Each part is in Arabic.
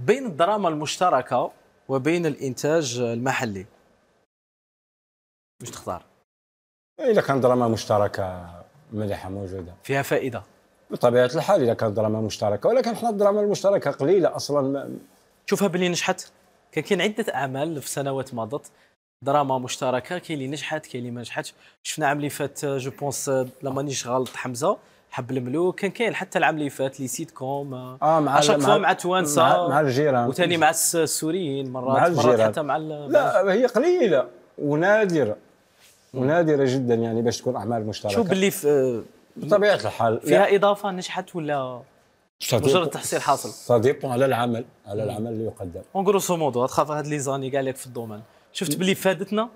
بين الدراما المشتركه وبين الانتاج المحلي مش تختار إذا كان دراما مشتركه مليحه موجوده فيها فائده بطبيعه الحال اذا كانت دراما مشتركه ولكن حنا الدراما المشتركه قليله اصلا ما... شوفها باللي نجحت كان كاين عده اعمال في سنوات مضت دراما مشتركه كاين اللي نجحت كاين اللي ما نجحتش شفنا عام اللي فات جو بونس لا مانيش غلط حمزه حب الملوك كان كاين حتى العام اللي فات لي سيت كوم آه،, اه مع مع, مع التوانسه مع, مع الجيران وثاني مع السوريين مرات مع الجيران. مرات حتى مع لا هي قليله ونادره ونادره جدا يعني باش تكون اعمال مشتركه شوف باللي بطبيعه الحال فيها لا. اضافه نجحت ولا مجرد تحصيل حاصل صديق على العمل على العمل اللي يقدم اون غروسو مودو تخاف هاد لي زاني كاع في الدومين شفت باللي فادتنا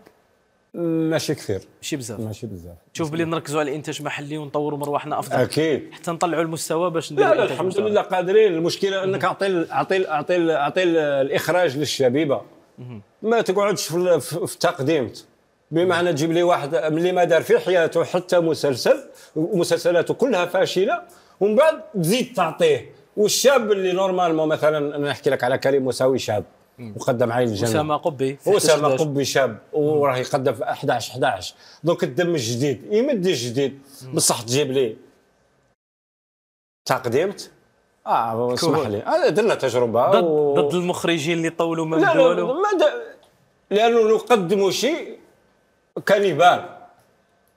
ماشي كثير ماشي بزاف ماشي بزاف تشوف بلي نركزوا على الانتاج المحلي ونطوروا مروحنا افضل اكيد حتى نطلعوا المستوى باش ندير لا لا الحمد لله قادرين المشكله انك اعطي اعطي اعطي اعطي الاخراج للشبيبه ما تقعدش في, في التقديم بمعنى تجيب لي واحد اللي ما دار في حياته حتى مسلسل ومسلسلاته كلها فاشله ومن بعد تزيد تعطيه والشاب اللي نورمالمون مثلا انا نحكي لك على كريم مساوي شاب وقدم عليه الجنه اسامه قبي اسامه قبي شاب وراه يقدم في 11 11 دونك الدم الجديد يمد الجديد بصح تجيب لي تقديمت اه اسمح لي درنا تجربه ضد, و... ضد المخرجين اللي طولوا ما قالوا لا ما د... لانه قدموا شيء كان يبان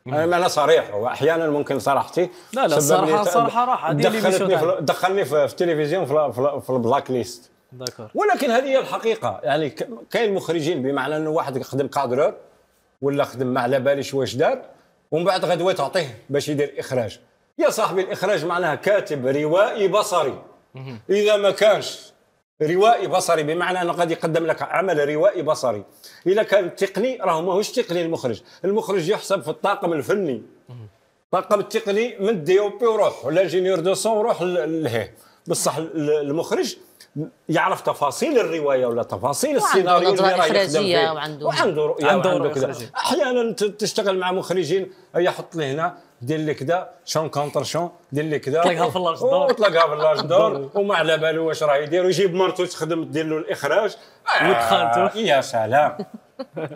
انا صريح واحيانا ممكن صراحتي لا لا الصراحه صراحه راحه دخلتني في... دخلني في التلفزيون في البلاك ليست داكور ولكن هذه هي الحقيقه يعني كاين مخرجين بمعنى انه واحد خدم كادرور ولا خدم ما على باليش واش دار ومن بعد غدوه تعطيه باش يدير اخراج يا صاحبي الاخراج معناها كاتب روائي بصري اذا ما كانش روائي بصري بمعنى انه قد يقدم لك عمل روائي بصري اذا كان تقني راه ماهوش تقني المخرج المخرج يحسب في الطاقم الفني الطاقم التقني من الدي او بي وروح ولا جينيور دو سون وروح لهيه بصح المخرج يعرف تفاصيل الروايه ولا تفاصيل السيناريو وعنده نظره اخراجيه وعنده وعنده رؤيه وعنده كذا احيانا تشتغل مع مخرجين يحط لي هنا دير لي كذا شون كونتر شون دير لي كذا تلقاها في اللاج دور طلقها في اللاج دور وما على باله واش راه يدير ويجيب مرته تخدم دير له الاخراج آه يا سلام